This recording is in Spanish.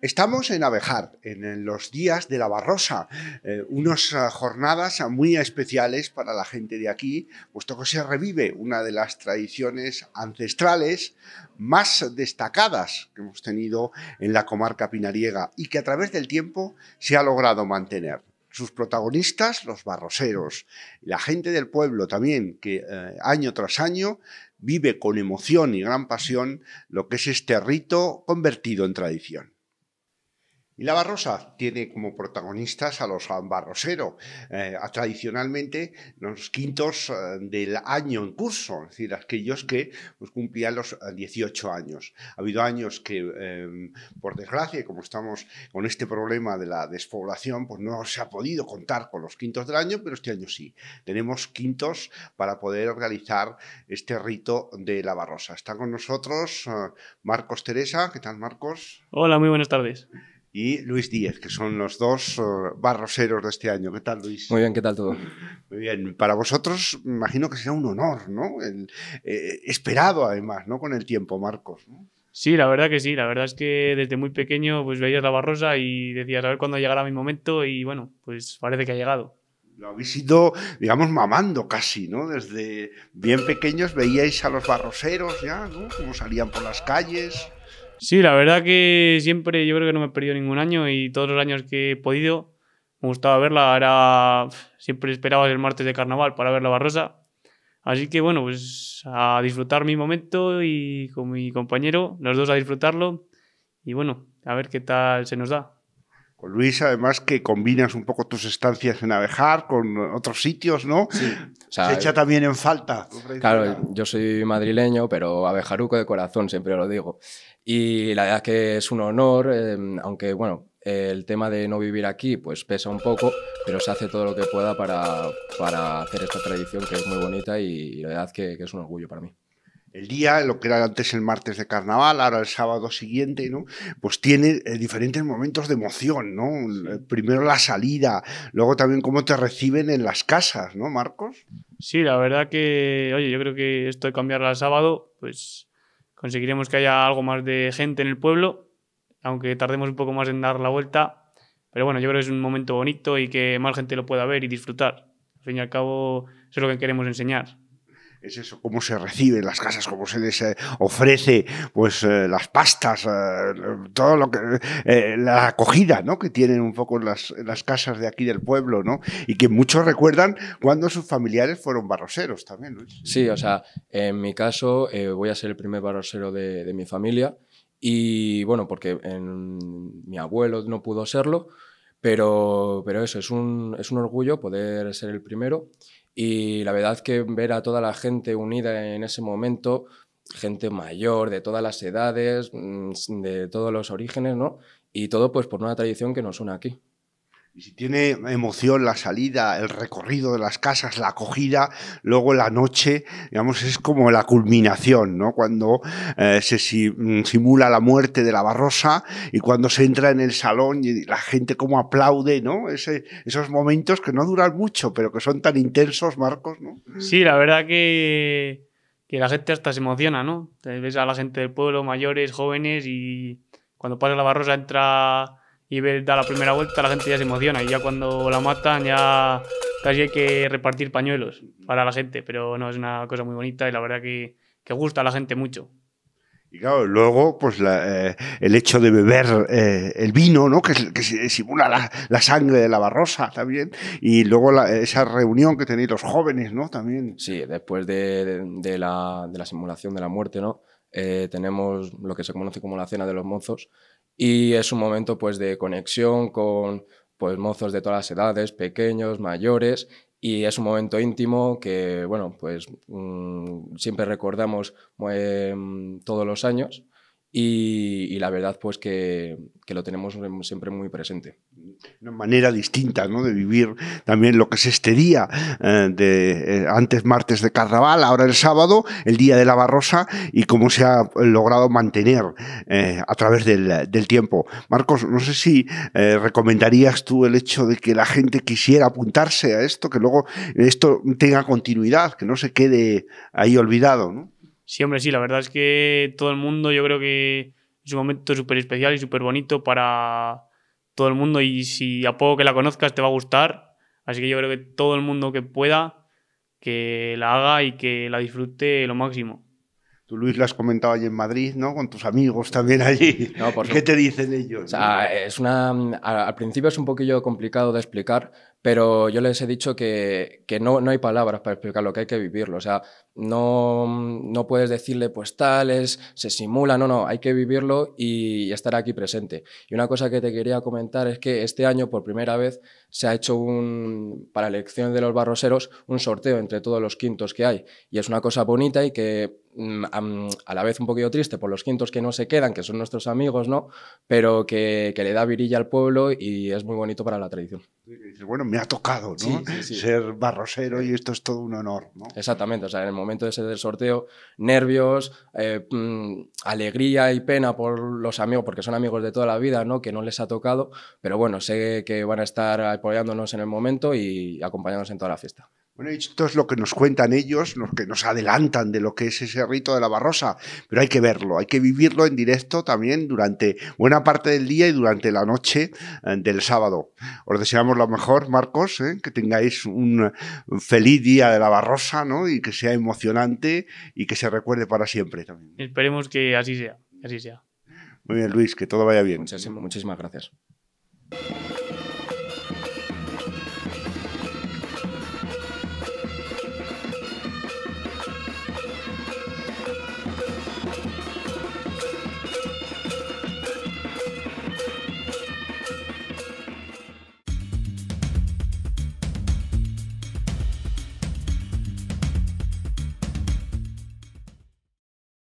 Estamos en Abejar, en los días de la Barrosa, eh, unas eh, jornadas muy especiales para la gente de aquí, puesto que se revive una de las tradiciones ancestrales más destacadas que hemos tenido en la comarca pinariega y que a través del tiempo se ha logrado mantener sus protagonistas, los barroseros, la gente del pueblo también, que eh, año tras año vive con emoción y gran pasión lo que es este rito convertido en tradición. Y la Barrosa tiene como protagonistas a los Barrosero, eh, tradicionalmente los quintos eh, del año en curso, es decir, aquellos que pues, cumplían los 18 eh, años. Ha habido años que, em, por desgracia, como estamos con este problema de la despoblación, pues no se ha podido contar con los quintos del año, pero este año sí. Tenemos quintos para poder realizar este rito de la Barrosa. Está con nosotros Marcos Teresa. ¿Qué tal, Marcos? Hola, muy buenas tardes y Luis Díez, que son los dos eh, barroseros de este año. ¿Qué tal, Luis? Muy bien, ¿qué tal todo? Muy bien. Para vosotros, me imagino que será un honor, ¿no? Eh, esperado, además, ¿no? Con el tiempo, Marcos. Sí, la verdad que sí. La verdad es que desde muy pequeño pues veías la barrosa y decías a ver cuándo llegará mi momento y bueno, pues parece que ha llegado lo habéis ido, digamos, mamando casi, ¿no? Desde bien pequeños veíais a los barroseros ya, ¿no? Cómo salían por las calles. Sí, la verdad que siempre yo creo que no me he perdido ningún año y todos los años que he podido me gustaba verla. Era, siempre esperaba el martes de carnaval para ver la Barrosa. Así que bueno, pues a disfrutar mi momento y con mi compañero, los dos a disfrutarlo y bueno, a ver qué tal se nos da. Luis, además que combinas un poco tus estancias en Abejar con otros sitios, ¿no? Sí. Se echa también en falta. Claro, yo soy madrileño, pero abejaruco de corazón, siempre lo digo. Y la verdad es que es un honor, em, aunque bueno, el tema de no vivir aquí pues pesa un poco, pero se hace todo lo que pueda para, para hacer esta tradición que es muy bonita y la verdad que es un orgullo para mí el día, lo que era antes el martes de carnaval, ahora el sábado siguiente, ¿no? Pues tiene eh, diferentes momentos de emoción, ¿no? Eh, primero la salida, luego también cómo te reciben en las casas, ¿no, Marcos? Sí, la verdad que, oye, yo creo que esto de cambiarla al sábado, pues conseguiremos que haya algo más de gente en el pueblo, aunque tardemos un poco más en dar la vuelta, pero bueno, yo creo que es un momento bonito y que más gente lo pueda ver y disfrutar. Al fin y al cabo, eso es lo que queremos enseñar es eso, cómo se reciben las casas, cómo se les eh, ofrece pues eh, las pastas, eh, todo lo que la acogida, ¿no? que tienen un poco las, las casas de aquí del pueblo, ¿no? Y que muchos recuerdan cuando sus familiares fueron barroseros también, Luis. Sí, o sea, en mi caso voy a ser el primer barrosero de, mi familia y bueno, porque mi abuelo no pudo serlo, pero, pero eso, es un, es un orgullo poder ser el primero y la verdad que ver a toda la gente unida en ese momento, gente mayor, de todas las edades, mm, de todos los orígenes, ¿no? Y todo pues por una tradición que nos une aquí. Y si tiene emoción la salida, el recorrido de las casas, la acogida, luego la noche, digamos, es como la culminación, ¿no? Cuando eh, se mm, simula la muerte de la Barrosa y cuando se entra en el salón y la gente como aplaude, ¿no? esos momentos que no duran mucho, pero que son tan intensos, Marcos, ¿no? Sí, la verdad que, que la gente hasta se emociona, ¿no? Ves a la gente del pueblo, mayores, jóvenes y cuando pasa la Barrosa entra y ver, da la primera vuelta, la gente ya se emociona y ya cuando la matan ya casi hay que repartir pañuelos para la gente, pero no es una cosa muy bonita y la verdad que, que gusta a la gente mucho. Y claro, luego, pues eh, el hecho de beber eh, el vino, ¿no? Que, que simula la, la, sangre de la barrosa también. Y luego esa reunión que tenéis los jóvenes, ¿no? También. Sí, después de, de, la, de la simulación de la muerte, ¿no? Eh, tenemos lo que se conoce como la cena de los mozos, y es un momento pues de conexión con pues mozos de todas las edades, pequeños, mayores y es un momento íntimo que bueno pues mm, siempre recordamos mm, todos los años y, y, la verdad pues que lo tenemos siempre muy presente una manera distinta ¿no? de vivir también lo que es este día, eh, de eh, antes martes de carnaval, ahora el sábado, el día de la barrosa y cómo se ha logrado mantener eh, a través del, del, tiempo. Marcos, no sé si recomendarías tú el hecho de que la gente quisiera apuntarse a esto, que luego esto tenga continuidad, que no se quede ahí olvidado. ¿no? Sí, hombre, sí, la verdad es que todo el mundo yo creo que es un momento súper especial y súper bonito para todo el mundo y si a poco que la conozcas te va a gustar. Así que yo creo que todo el mundo que pueda, que la haga y que la disfrute lo máximo. Tú, Luis, lo has comentado allí en Madrid, ¿no? Con tus amigos también allí. ¿Qué te dicen ellos? es una, al principio es un poquillo complicado de explicar, pero yo les he dicho que, no, no, hay palabras para explicar lo que hay que vivirlo. O sea, no, puedes decirle, pues tales, se simula, no, no, hay que vivirlo y, estar aquí presente. Y una cosa que te quería comentar es que este año, por primera vez, se ha hecho un, para la elección de los barroseros un sorteo entre todos los quintos que hay. Y es una cosa bonita y que mm, a la vez un poquito triste por los quintos que no se quedan, que son nuestros amigos, ¿no? Pero que le da virilla al pueblo y es muy bonito para la tradición bueno, me ha tocado, ¿no? Ser barrosero y esto es todo un honor, Exactamente, o sea, en el momento de del sorteo, nervios, eh, mm, alegría y pena por los amigos, porque son amigos de toda la vida, ¿no? Que no les ha tocado, pero bueno, sé que van a estar apoyándonos en el momento y acompañándonos en toda la fiesta. Bueno, esto es lo que nos cuentan ellos, los que nos adelantan de lo que es ese rito de la barrosa, pero hay que verlo, hay que vivirlo en directo también durante buena parte del día y durante la noche eh, del sábado. Os deseamos lo mejor, Marcos, eh, que tengáis un feliz día de la barrosa ¿no? y que sea emocionante y que se recuerde para siempre también. Esperemos que así sea, así sea. Muy bien, Luis, que todo vaya bien. muchísimas gracias.